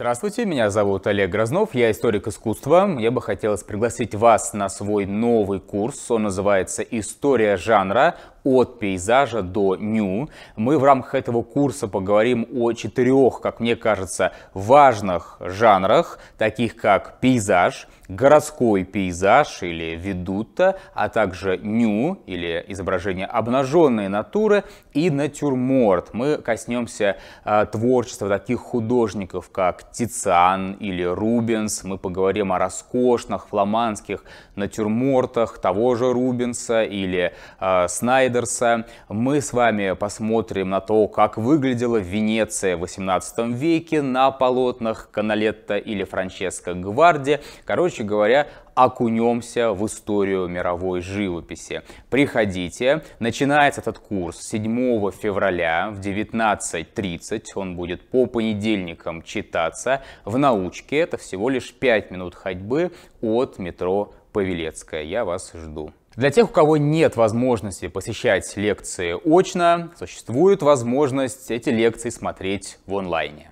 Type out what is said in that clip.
Здравствуйте, меня зовут Олег Грознов, я историк искусства. Я бы хотелось пригласить вас на свой новый курс. Он называется «История жанра от пейзажа до ню. Мы в рамках этого курса поговорим о четырех, как мне кажется, важных жанрах, таких как пейзаж, городской пейзаж или ведута, а также ню или изображение обнаженной натуры и натюрморт. Мы коснемся э, творчества таких художников, как Тициан или Рубенс. Мы поговорим о роскошных фламандских натюрмортах того же Рубенса или э, Снайдерса. Мы с вами посмотрим на то, как выглядела Венеция в 18 веке на полотнах Каналетта или Франческо Гварди. Короче говоря, окунемся в историю мировой живописи. Приходите. Начинается этот курс 7 февраля в 19.30. Он будет по понедельникам читаться в научке. Это всего лишь 5 минут ходьбы от метро Павелецкая. Я вас жду. Для тех, у кого нет возможности посещать лекции очно, существует возможность эти лекции смотреть в онлайне.